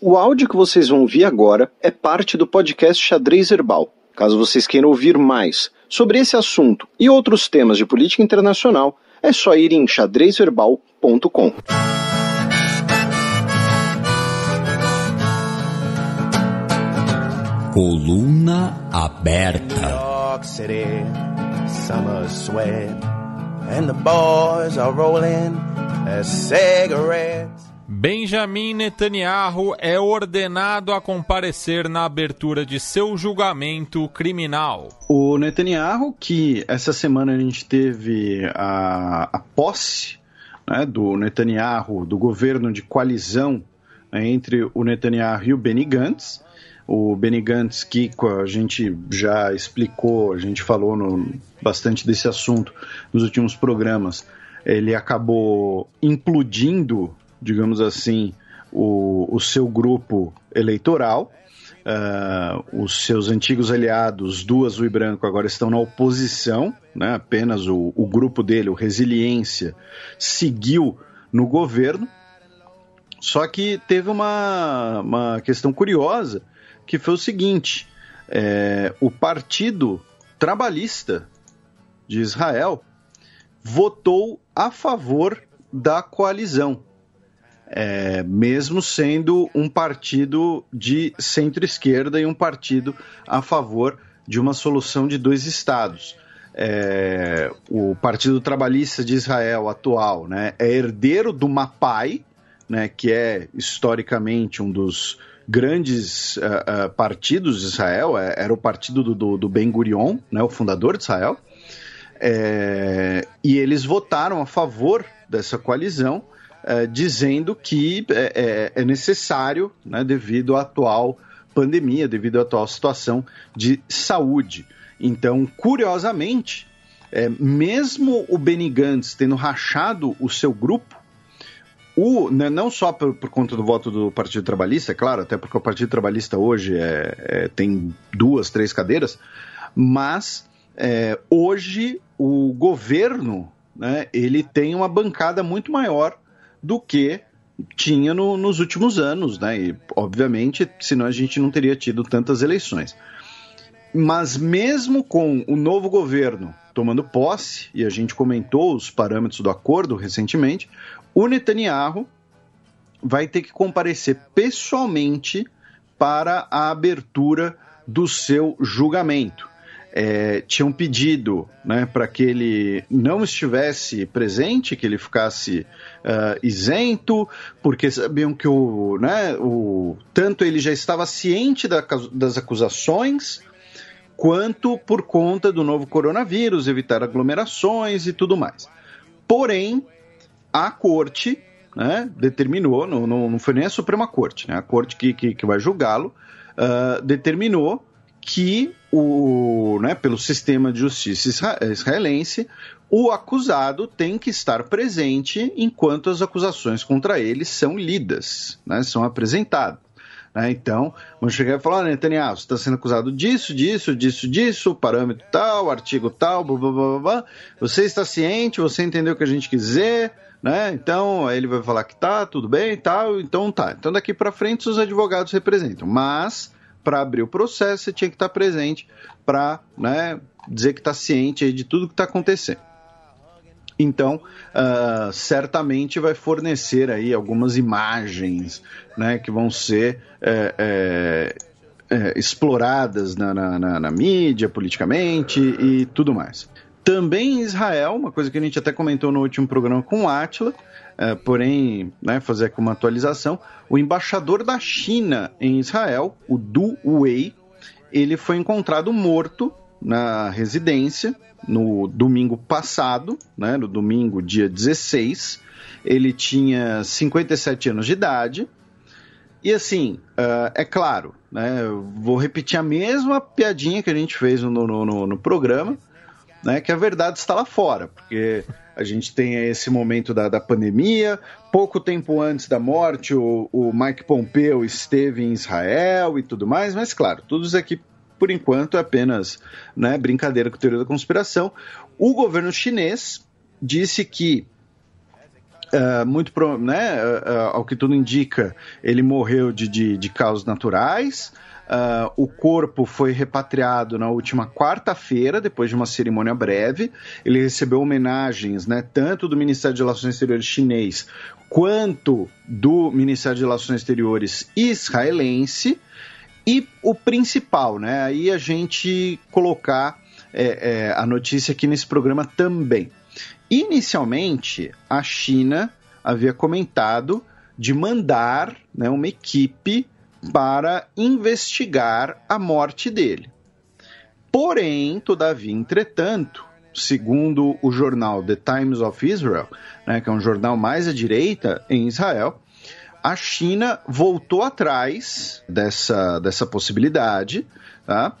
O áudio que vocês vão ouvir agora é parte do podcast Xadrez Herbal. Caso vocês queiram ouvir mais sobre esse assunto e outros temas de política internacional, é só ir em xadrezverbal.com. Coluna aberta. and the boys are rolling as cigarettes. Benjamin Netanyahu é ordenado a comparecer na abertura de seu julgamento criminal. O Netanyahu, que essa semana a gente teve a, a posse né, do Netanyahu, do governo de coalizão né, entre o Netanyahu e o Benny Gantz. O Benny Gantz, que a gente já explicou, a gente falou no, bastante desse assunto nos últimos programas, ele acabou implodindo digamos assim, o, o seu grupo eleitoral. Uh, os seus antigos aliados do Azul e Branco agora estão na oposição, né? apenas o, o grupo dele, o Resiliência, seguiu no governo. Só que teve uma, uma questão curiosa, que foi o seguinte: é, o Partido Trabalhista de Israel votou a favor da coalizão é, mesmo sendo um partido de centro-esquerda e um partido a favor de uma solução de dois estados. É, o Partido Trabalhista de Israel atual né, é herdeiro do Mapai, né, que é historicamente um dos grandes uh, uh, partidos de Israel, é, era o partido do, do, do Ben Gurion, né, o fundador de Israel, é, e eles votaram a favor dessa coalizão é, dizendo que é, é, é necessário, né, devido à atual pandemia, devido à atual situação de saúde. Então, curiosamente, é, mesmo o Benny Gantz tendo rachado o seu grupo, o, né, não só por, por, conta do voto do Partido Trabalhista, é claro, até porque o Partido Trabalhista hoje é, é, tem duas, três cadeiras, mas é, hoje o governo né, ele tem uma bancada muito maior do que tinha no, nos últimos anos, né? E, obviamente, senão a gente não teria tido tantas eleições. Mas mesmo com o novo governo tomando posse, e a gente comentou os parâmetros do acordo recentemente, o Netanyahu vai ter que comparecer pessoalmente para a abertura do seu julgamento é, tinham pedido né, para que ele não estivesse presente, que ele ficasse uh, isento, porque sabiam que o, né, o tanto ele já estava ciente da, das acusações, quanto por conta do novo coronavírus, evitar aglomerações e tudo mais. Porém, a corte né, determinou, não, não, foi nem a Suprema Corte, né, a corte que, que, que vai julgá-lo, uh, determinou que o, né, pelo sistema de justiça eh, israelense, o acusado tem que estar presente enquanto as acusações contra ele são lidas, né, são apresentadas. Né? Então, vamos chegar e falar: ah, Netanyahu, você está sendo acusado disso, disso, disso, disso, parâmetro tal, artigo tal, blá, blá, blá, blá. você está ciente, você entendeu o que a gente quiser. Né? Então, aí ele vai falar que tá, tudo bem, tal, então tá. Então daqui para frente os advogados representam. Mas para abrir o processo, você tinha que estar tá presente para né, dizer que está ciente de tudo que está acontecendo. Então, uh, certamente vai fornecer aí algumas imagens né, que vão ser é, é, é, exploradas na, na, na, na mídia, politicamente e tudo mais. Também em Israel, uma coisa que a gente até comentou no último programa com o Atila, é, porém, né, fazer aqui uma atualização, o embaixador da China em Israel, o Du Wei, ele foi encontrado morto na residência no domingo passado, né, no domingo, dia 16. Ele tinha 57 anos de idade. E assim, uh, é claro, né, vou repetir a mesma piadinha que a gente fez no, no, no, no programa né, que a verdade está lá fora, porque a gente tem esse momento da, da pandemia. Pouco tempo antes da morte, o, o Mike Pompeo esteve em Israel e tudo mais, mas claro, tudo isso aqui por enquanto é apenas né, brincadeira com a teoria da conspiração. O governo chinês disse que Uh, muito pro, né, uh, uh, ao que tudo indica, ele morreu de, de, de causas naturais. Uh, o corpo foi repatriado na última quarta-feira, depois de uma cerimônia breve. Ele recebeu homenagens, né, tanto do Ministério de Relações Exteriores chinês quanto do Ministério de Relações Exteriores israelense. E o principal, né? Aí a gente colocar é, é, a notícia aqui nesse programa também. Inicialmente, a China havia comentado de mandar né, uma equipe para investigar a morte dele. Porém, todavia, entretanto, segundo o jornal The Times of Israel, né, que é um jornal mais à direita em Israel, a China voltou atrás dessa, dessa possibilidade tá?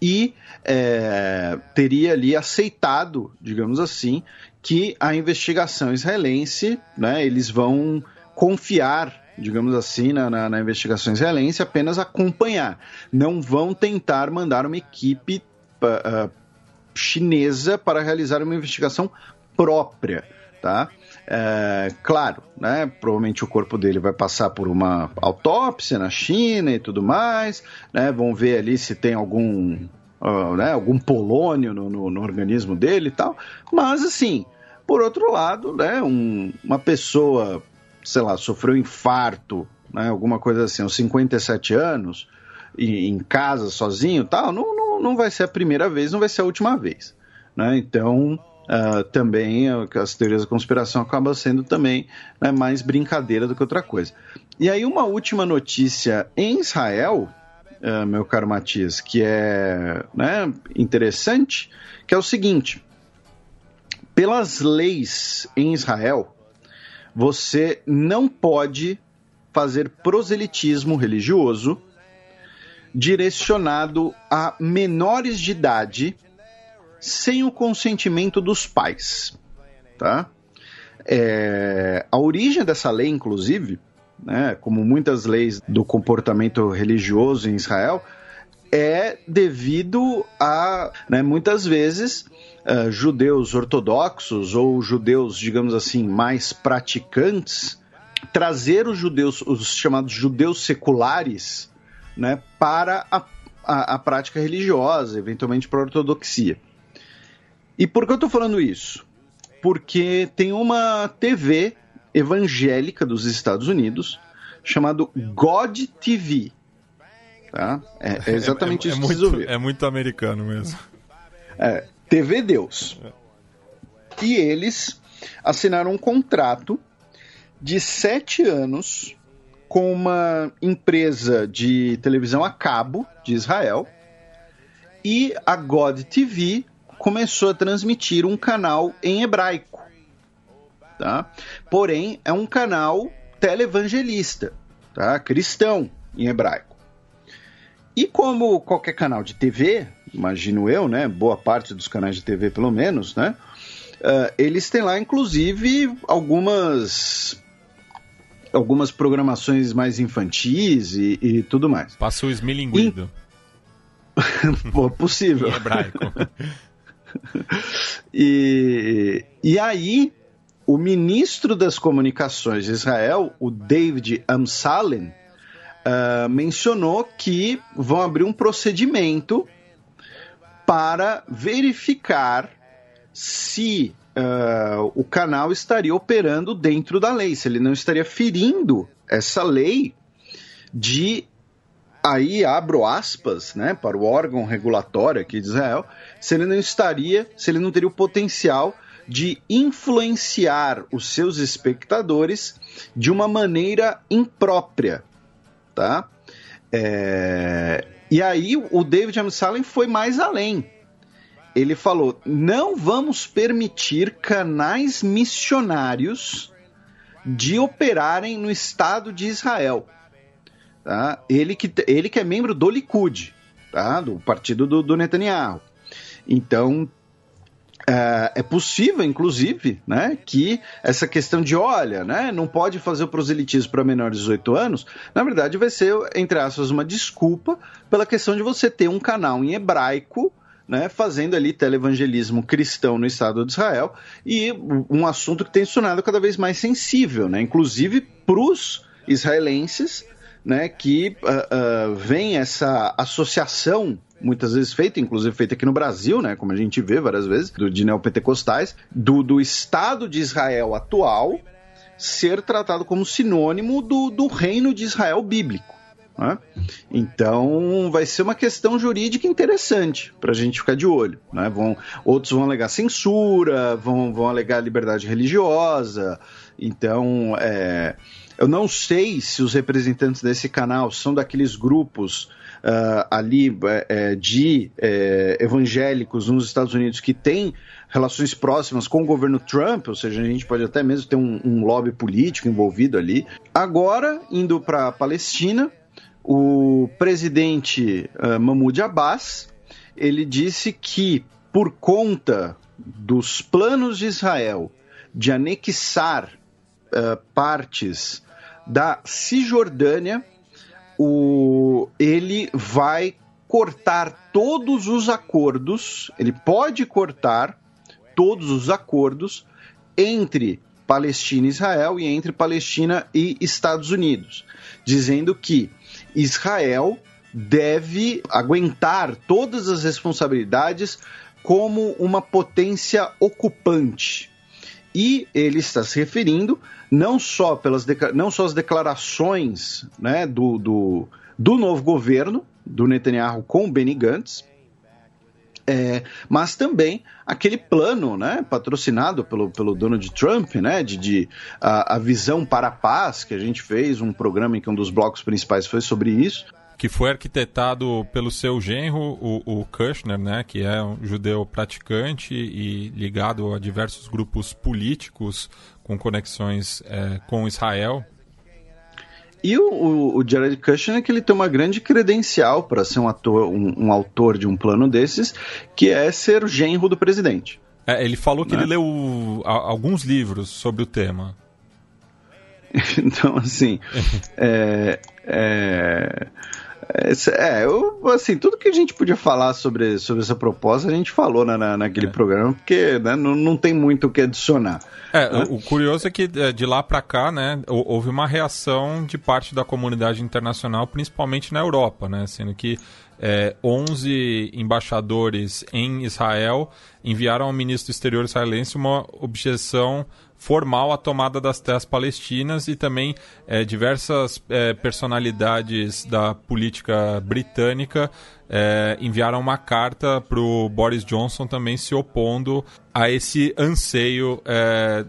e é, teria ali aceitado, digamos assim, que a investigação israelense, né, eles vão confiar digamos assim, na, na, na investigação israelense, apenas acompanhar. Não vão tentar mandar uma equipe uh, chinesa para realizar uma investigação própria, tá? É, claro, né? Provavelmente o corpo dele vai passar por uma autópsia na China e tudo mais, né? Vão ver ali se tem algum, uh, né? algum polônio no, no, no, organismo dele e tal. Mas assim, por outro lado, né? Um, uma pessoa sei lá, sofreu infarto, né, alguma coisa assim, aos 57 anos, e, em casa, sozinho tal, não, não, não vai ser a primeira vez, não vai ser a última vez. Né? Então, Uh, também ah, as teorias da conspiração acabam sendo também né, mais brincadeira do que outra coisa. E aí uma última notícia em Israel, uh, meu caro Matias, que é né, interessante, que é o seguinte: pelas leis em Israel, você não pode fazer proselitismo religioso direcionado a menores de idade sem o consentimento dos pais, tá? É, a origem dessa lei, inclusive, né, como muitas leis do comportamento religioso em Israel, é devido a, né, muitas vezes, eh, judeus ortodoxos ou judeus, digamos assim, mais praticantes, trazer os judeus, os chamados judeus seculares, né, para a, a, a prática religiosa, eventualmente para a ortodoxia. E por que eu estou falando isso? Porque tem uma TV evangélica dos Estados Unidos chamado God TV. Tá? É, é exatamente é, é, isso é que muito, É muito americano mesmo. É, TV Deus. E eles assinaram um contrato de sete anos com uma empresa de televisão a cabo de Israel e a God TV começou a transmitir um canal em hebraico. Tá? Porém, é um canal televangelista, tá? cristão em hebraico. E como qualquer canal de TV, imagino eu, né? Boa parte dos canais de TV, pelo menos, né? Uh, eles têm lá, inclusive, algumas algumas programações mais infantis e, e tudo mais. passou o esmilinguido. E... possível. em hebraico. e, e aí, o ministro das comunicações de Israel, o David Amsalen, uh, eh, mencionou que vão abrir um procedimento para verificar se uh, o canal estaria operando dentro da lei, se ele não estaria ferindo essa lei de aí abro aspas, né, para o órgão regulatório aqui de Israel, se ele não estaria, se ele não teria o potencial de influenciar os seus espectadores de uma maneira imprópria, tá? É, e aí o David M. Salen foi mais além. Ele falou: não vamos permitir canais missionários de operarem no Estado de Israel. Tá? Ele, que, ele que é membro do Likud, tá? do partido do, do Netanyahu. Então é, é possível, inclusive, né, que essa questão de, olha, né, não pode fazer o proselitismo para menores de 18 anos, na verdade vai ser, entre aspas, uma desculpa pela questão de você ter um canal em hebraico né, fazendo ali televangelismo cristão no Estado de Israel e um assunto que tem se tornado cada vez mais sensível, né, inclusive para os israelenses né, que uh, uh, vem essa associação muitas vezes feita, inclusive feita aqui no Brasil, né, como a gente vê várias vezes, do, de neopentecostais, do, do Estado de Israel atual ser tratado como sinônimo do, do reino de Israel bíblico. Né? Então vai ser uma questão jurídica interessante para a gente ficar de olho. Né? Vão, outros vão alegar censura, vão, vão alegar liberdade religiosa. Então é, eu não sei se os representantes desse canal são daqueles grupos uh, ali é, é, de é, evangélicos nos Estados Unidos que têm relações próximas com o governo Trump, ou seja, a gente pode até mesmo ter um, um lobby político envolvido ali. Agora, indo para a Palestina, o presidente uh, Mahmoud Abbas ele disse que por conta dos planos de Israel de anexar uh, partes da Cisjordânia, o ele vai cortar todos os acordos, ele pode cortar todos os acordos entre Palestina e Israel e entre Palestina e Estados Unidos, dizendo que Israel deve aguentar todas as responsabilidades como uma potência ocupante. E ele está se referindo não só pelas não só as declarações né, do, do do novo governo, do Netanyahu com o Benny Gantz, é, mas também aquele plano né, patrocinado pelo, pelo Donald Trump, né, de, de a, a, visão para a paz, que a gente fez um programa em que um dos blocos principais foi sobre isso. Que foi arquitetado pelo seu genro, o, o Kushner, né, que é um judeu praticante e ligado a diversos grupos políticos com conexões é, com Israel, e o, o Jared Kushner, é que ele tem uma grande credencial para ser um, ator, um, um, autor de um plano desses, que é ser o genro do presidente. É, ele falou que né? ele leu a, alguns livros sobre o tema. então, assim. é, é... É, eu, assim, tudo que a gente podia falar sobre, sobre essa proposta, a gente falou na, né, na naquele é. programa, porque né, não, não tem muito o que adicionar. É, né? o, o, curioso é que é, de lá para cá, né, houve uma reação de parte da comunidade internacional, principalmente na Europa, né, sendo que é, 11 embaixadores em Israel enviaram ao ministro do exterior israelense uma objeção formal a tomada das terras palestinas e também é, diversas é, personalidades da política britânica é, enviaram uma carta para o Boris Johnson também se opondo a esse anseio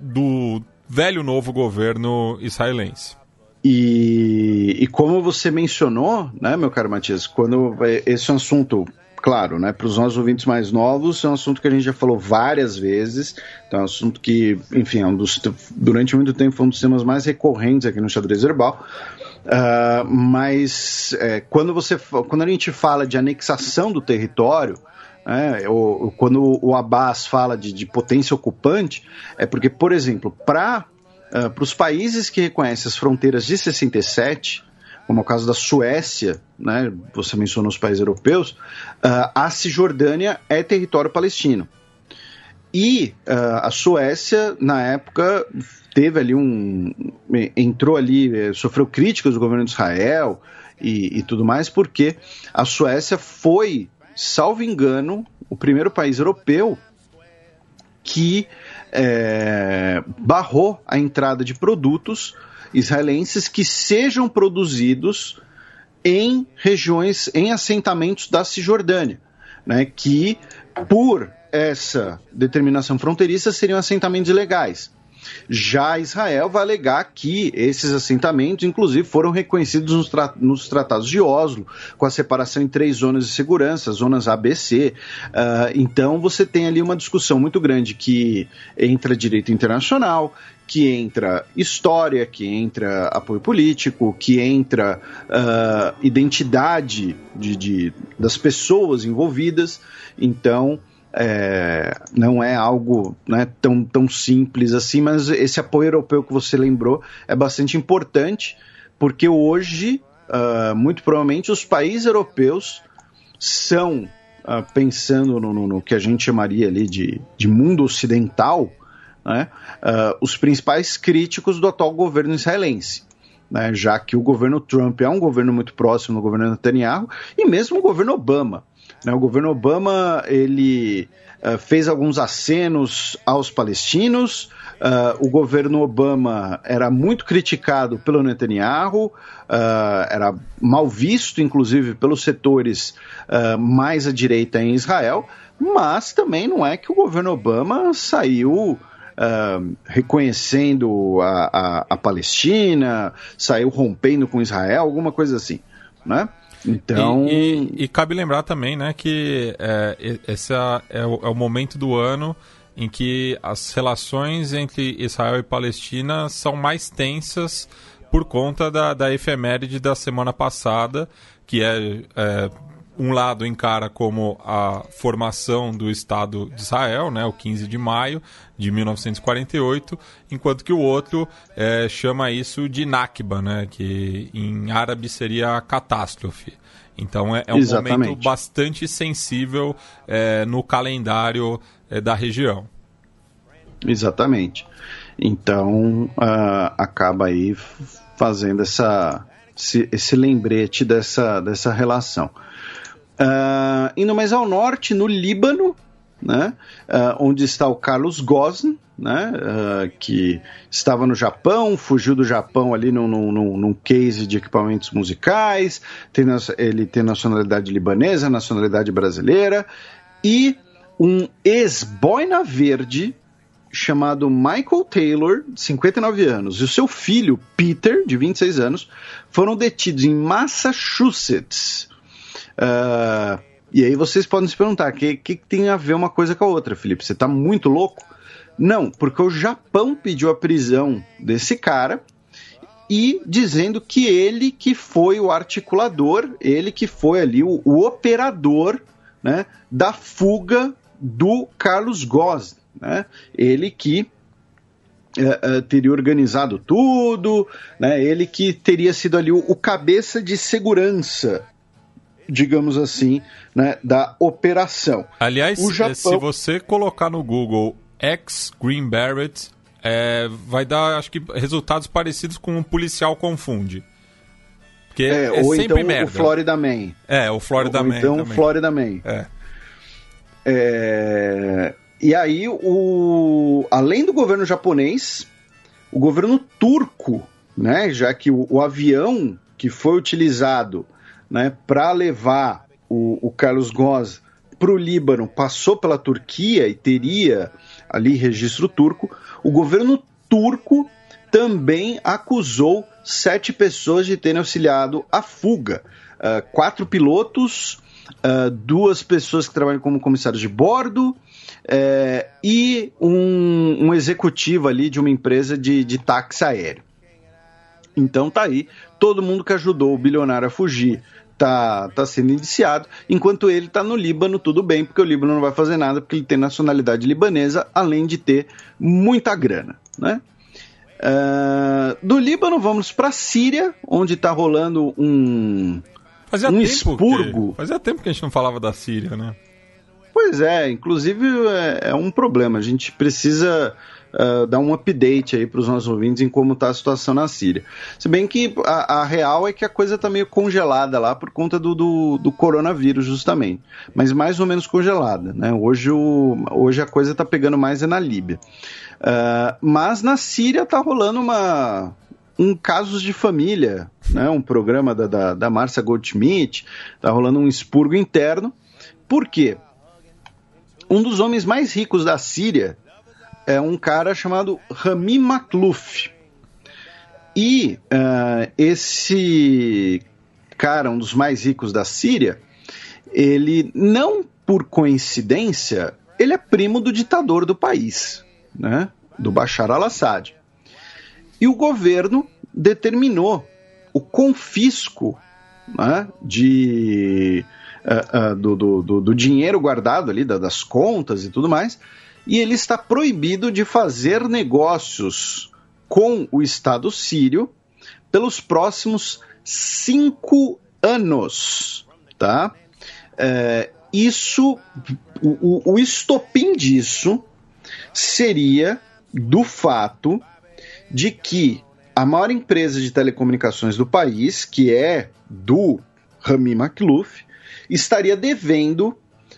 do velho novo governo israelense. E, e como você mencionou, né, meu caro Matias, quando esse é assunto claro, né, para os nossos ouvintes mais novos, é um assunto que a gente já falou várias vezes, então é um assunto que, enfim, é um dos, durante muito tempo foi um dos temas mais recorrentes aqui no xadrez herbal. Uh, mas é, quando, você, quando a gente fala de anexação do território, é, ou, quando o Abbas fala de, de potência ocupante, é porque, por exemplo, para uh, ah, os países que reconhecem as fronteiras de 67, como é o caso da Suécia, né, você mencionou os países europeus, ah, a Cisjordânia é território palestino. E ah, a Suécia, na época, teve ali um. entrou ali, eh, sofreu críticas do governo de Israel e, e tudo mais, porque a Suécia foi, salvo engano, o primeiro país europeu que é, barrou a entrada de produtos israelenses que sejam produzidos em regiões, em assentamentos da Cisjordânia, né, que por essa determinação fronteiriça seriam assentamentos ilegais. Já Israel vai alegar que esses assentamentos, inclusive, foram reconhecidos nos, tra nos tratados de Oslo, com a separação em três zonas de segurança, zonas ABC. Uh, ah, então você tem ali uma discussão muito grande que entra direito internacional, que entra história, que entra apoio político, que entra uh, identidade de, de, das pessoas envolvidas. Então é, não é algo né, tão, tão simples assim, mas esse apoio europeu que você lembrou é bastante importante, porque hoje, uh, muito provavelmente, os países europeus são, uh, pensando no, no, no, que a gente chamaria ali de, de mundo ocidental, né, uh, os principais críticos do atual governo israelense. Né, já que o governo Trump é um governo muito próximo do governo Netanyahu e mesmo o governo Obama. Né, o governo Obama ele uh, fez alguns acenos aos palestinos. Uh, o governo Obama era muito criticado pelo Netanyahu, uh, era mal visto, inclusive, pelos setores mais à direita em Israel. Mas também não é que o governo Obama saiu Uh, reconhecendo a, a, a, Palestina, saiu rompendo com Israel, alguma coisa assim. Né? Então... E, e, e cabe lembrar também né, que é, esse é, é o, é o momento do ano em que as relações entre Israel e Palestina são mais tensas por conta da, da efeméride da semana passada, que é, é um lado encara como a formação do Estado de Israel, né, o 15 de maio de 1948, enquanto que o outro é, chama isso de Nakba, né, que em árabe seria catástrofe. Então é, é um Exatamente. momento bastante sensível é, no calendário é, da região. Exatamente. Então uh, acaba aí fazendo essa, esse, esse lembrete dessa, dessa relação. Uh, indo mais ao norte, no Líbano, né, uh, onde está o Carlos Gosn, né, uh, que estava no Japão, fugiu do Japão ali num, num, num case de equipamentos musicais, tem, ele tem nacionalidade libanesa, nacionalidade brasileira, e um ex-boina verde chamado Michael Taylor, de 59 anos, e o seu filho, Peter, de 26 anos, foram detidos em Massachusetts, Uh, e aí vocês podem se perguntar: o que, que tem a ver uma coisa com a outra, Felipe? Você está muito louco? Não, porque o Japão pediu a prisão desse cara e dizendo que ele que foi o articulador, ele que foi ali o, o operador né, da fuga do Carlos Goz, né? Ele que é, é, teria organizado tudo, né? Ele que teria sido ali o, o cabeça de segurança digamos assim, né, da operação. Aliás, Japão... se você colocar no Google ex Green Barrett, é, vai dar, acho que, resultados parecidos com um policial confunde. Porque é, é ou então merda. o Florida Man. É, o Florida ou, Man. Então também. Florida Man. É. é. E aí, o... além do governo japonês, o governo turco, né, já que o, o avião que foi utilizado né, para levar o, o Carlos Goz para o Líbano, passou pela Turquia e teria ali registro turco, o governo turco também acusou sete pessoas de terem auxiliado a fuga. Uh, quatro pilotos, uh, duas pessoas que trabalham como comissários de bordo eh, e um, um, executivo ali de uma empresa de, de táxi aéreo. Então tá aí, todo mundo que ajudou o bilionário a fugir tá, tá sendo indiciado, enquanto ele está no Líbano, tudo bem, porque o Líbano não vai fazer nada, porque ele tem nacionalidade libanesa, além de ter muita grana, né? Uh, do Líbano vamos para a Síria, onde está rolando um Fazia um expurgo. Que, fazia tempo que a gente não falava da Síria, né? Pois é, inclusive é, é um problema. A gente precisa uh, dar um update aí para os nossos ouvintes em como está a situação na Síria. Se bem que a, a real é que a coisa está meio congelada lá por conta do, do, do, coronavírus, justamente. Mas mais ou menos congelada, né? Hoje, o, hoje a coisa está pegando mais é na Líbia. Uh, mas na Síria está rolando uma, um Casos de Família, né? um programa da, da, da Márcia Goldschmidt, está rolando um expurgo interno. Por quê? um dos homens mais ricos da Síria é um cara chamado Rami Makhlouf. E uh, esse cara, um dos mais ricos da Síria, ele não por coincidência, ele é primo do ditador do país, né? do Bashar al-Assad. E o governo determinou o confisco né? de eh, eh, do, do, do, do, dinheiro guardado ali, da, das contas e tudo mais, e ele está proibido de fazer negócios com o Estado sírio pelos próximos cinco anos, tá? É, isso, o, o estopim disso seria do fato de que a maior empresa de telecomunicações do país, que é do Rami Makhlouf, estaria devendo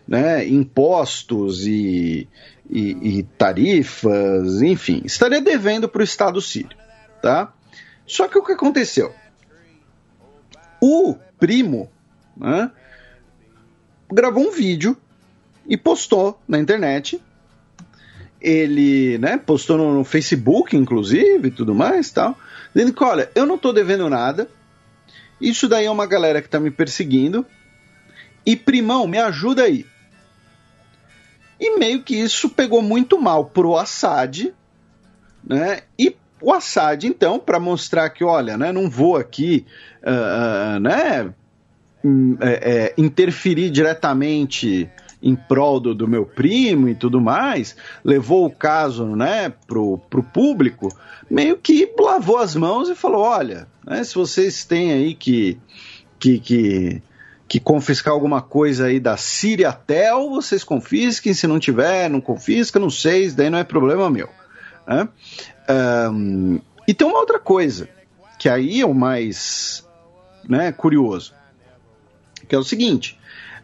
né, impostos e, e, e tarifas, enfim, estaria devendo para o Estado sírio. Tá? Só que o que aconteceu? O primo né, gravou um vídeo e postou na internet ele, né, postou no, Facebook, inclusive, e tudo mais, tal, dizendo que, olha, eu não tô devendo nada, isso daí é uma galera que tá me perseguindo, e primão, me ajuda aí. E meio que isso pegou muito mal pro Assad, né? E o Assad, então, para mostrar que, olha, né, não vou aqui, uh, né, hum, é, é, interferir diretamente em prol do, do, meu primo e tudo mais, levou o caso né, pro, pro público, meio que lavou as mãos e falou: olha, né, se vocês têm aí que, que, que que confiscar alguma coisa aí da Síria até ou vocês confisquem, se não tiver, não confisca, não sei, isso daí não é problema meu. Né? Um, e tem uma outra coisa, que aí é o mais né, curioso, que é o seguinte,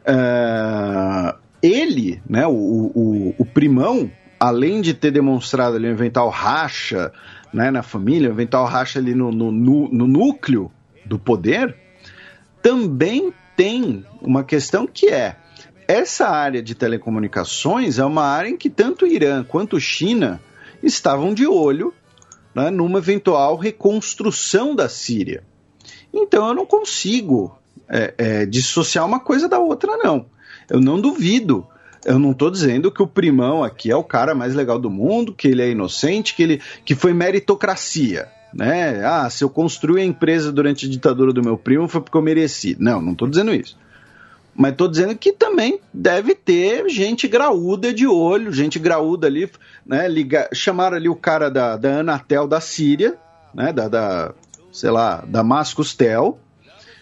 uh, ele, né, o, o, o, primão, além de ter demonstrado ali um eventual racha né, na família, um eventual racha ali no, no, no núcleo do poder, também tem uma questão que é essa área de telecomunicações é uma área em que tanto Irã quanto China estavam de olho né, numa eventual reconstrução da Síria. Então eu não consigo é, é, dissociar uma coisa da outra, não. Eu não duvido. Eu não estou dizendo que o primão aqui é o cara mais legal do mundo, que ele é inocente, que ele que foi meritocracia né? Ah, se eu construí a empresa durante a ditadura do meu primo foi porque eu mereci. Não, não estou dizendo isso. Mas estou dizendo que também deve ter gente graúda de olho, gente graúda ali, né? Ligar, chamaram ali o cara da, da Anatel da Síria, né? Da, da sei lá, Damascus Tel.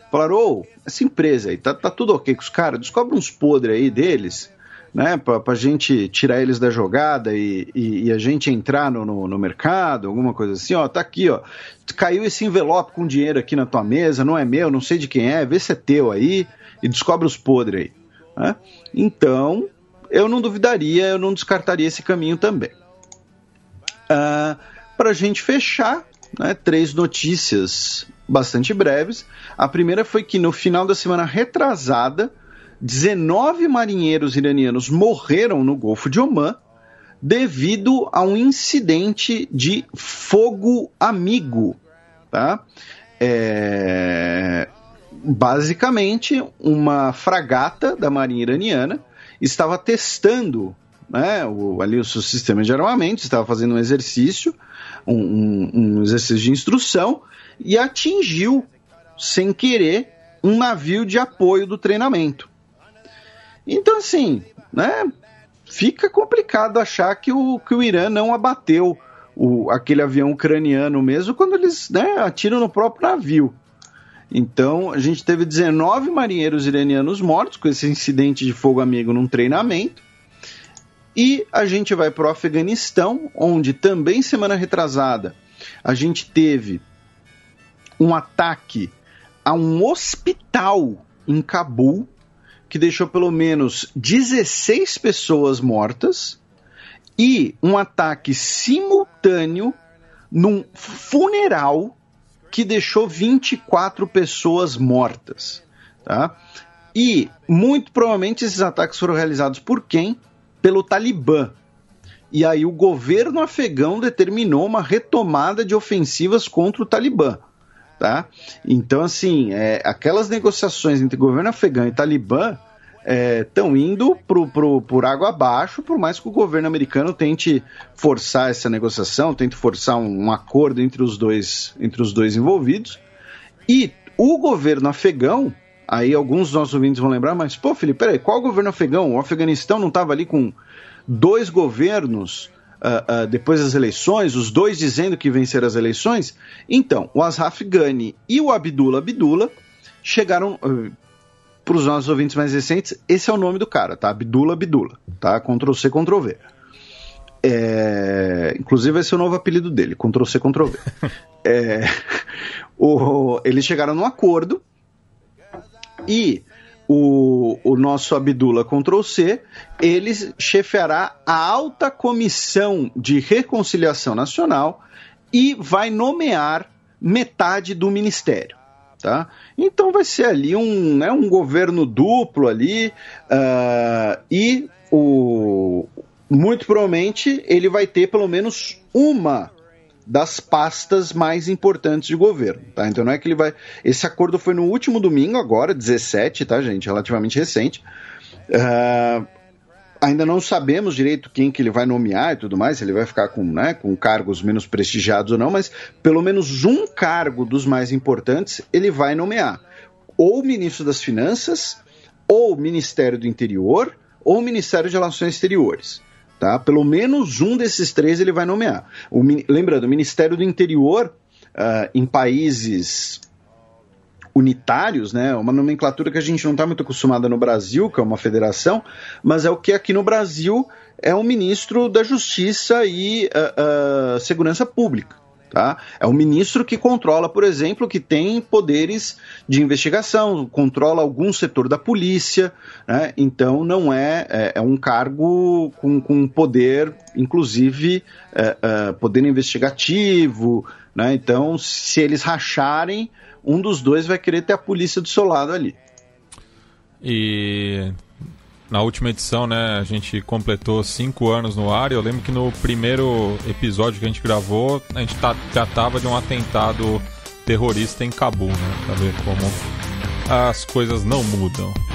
Falaram, ô, oh, essa empresa aí, tá, tá tudo ok com os caras? Descobre uns podres aí deles né, para a gente tirar eles da jogada e, e, e a gente entrar no, no, no, mercado, alguma coisa assim, ó, tá aqui, ó, caiu esse envelope com dinheiro aqui na tua mesa, não é meu, não sei de quem é, vê se é teu aí e descobre os podres aí. Né? Então, eu não duvidaria, eu não descartaria esse caminho também. Uh, ah, para a gente fechar, né, três notícias bastante breves. A primeira foi que no final da semana retrasada, 19 marinheiros iranianos morreram no Golfo de Omã devido a um incidente de fogo amigo. Tá? É... Basicamente, uma fragata da marinha iraniana estava testando né, o, ali o seu sistema de armamento, estava fazendo um exercício, um, um exercício de instrução, e atingiu, sem querer, um navio de apoio do treinamento. Então, assim, né? Fica complicado achar que o, que o Irã não abateu o, aquele avião ucraniano mesmo quando eles né, atiram no próprio navio. Então, a gente teve 19 marinheiros iranianos mortos com esse incidente de fogo amigo num treinamento. E a gente vai para o Afeganistão, onde também semana retrasada a gente teve um ataque a um hospital em Cabul, que deixou pelo menos 16 pessoas mortas e um ataque simultâneo num funeral que deixou 24 pessoas mortas, tá? E muito provavelmente esses ataques foram realizados por quem? Pelo Talibã. E aí o governo afegão determinou uma retomada de ofensivas contra o Talibã. Tá? Então, assim, é, aquelas negociações entre governo afegão e Talibã estão é, indo pro, pro, por água abaixo, por mais que o governo americano tente forçar essa negociação, tente forçar um, um acordo entre os dois, entre os dois envolvidos. E o governo afegão, aí alguns dos nossos ouvintes vão lembrar, mas, pô, Felipe, peraí, qual governo afegão? O Afeganistão não estava ali com dois governos uh, depois das eleições, os dois dizendo que venceram as eleições. Então, o Asraf Ghani e o Abdullah Abdullah chegaram. Uh, para os nossos ouvintes mais recentes, esse é o nome do cara, tá? Abdullah Abdullah, tá? Ctrl C, Ctrl V. É, inclusive, esse é o novo apelido dele, Ctrl C, Ctrl V. é, o, eles chegaram num acordo e o, o nosso Abdullah Ctrl C, ele chefiará a alta comissão de reconciliação nacional e vai nomear metade do ministério. Tá? Então vai ser ali um, né, um governo duplo ali uh, e o, muito provavelmente ele vai ter pelo menos uma das pastas mais importantes de governo, tá? Então não é que ele vai. Esse acordo foi no último domingo, agora, 17, tá, gente? Relativamente recente. Uh, ainda não sabemos direito quem que ele vai nomear e tudo mais, se ele vai ficar com, né, com cargos menos prestigiados ou não, mas pelo menos um cargo dos mais importantes ele vai nomear. Ou ministro das Finanças, ou Ministério do Interior, ou Ministério de Relações Exteriores. Tá? Pelo menos um desses três ele vai nomear. O, lembrando, o Ministério do Interior, uh, em países unitários, né? Uma nomenclatura que a gente não está muito acostumada no Brasil, que é uma federação, mas é o que aqui no Brasil é o ministro da Justiça e uh, uh, Segurança Pública. Tá? É o ministro que controla, por exemplo, que tem poderes de investigação, controla algum setor da polícia, né? então não é, é, é, um cargo com, com poder, inclusive é, é, poder investigativo. Né? Então, se eles racharem, um dos dois vai querer ter a polícia do seu lado ali. E na última edição, né, a gente completou cinco anos no ar. Eu lembro que no primeiro episódio que a gente gravou, a gente tratava tá, de um atentado terrorista em Cabul, né? Pra ver como as coisas não mudam.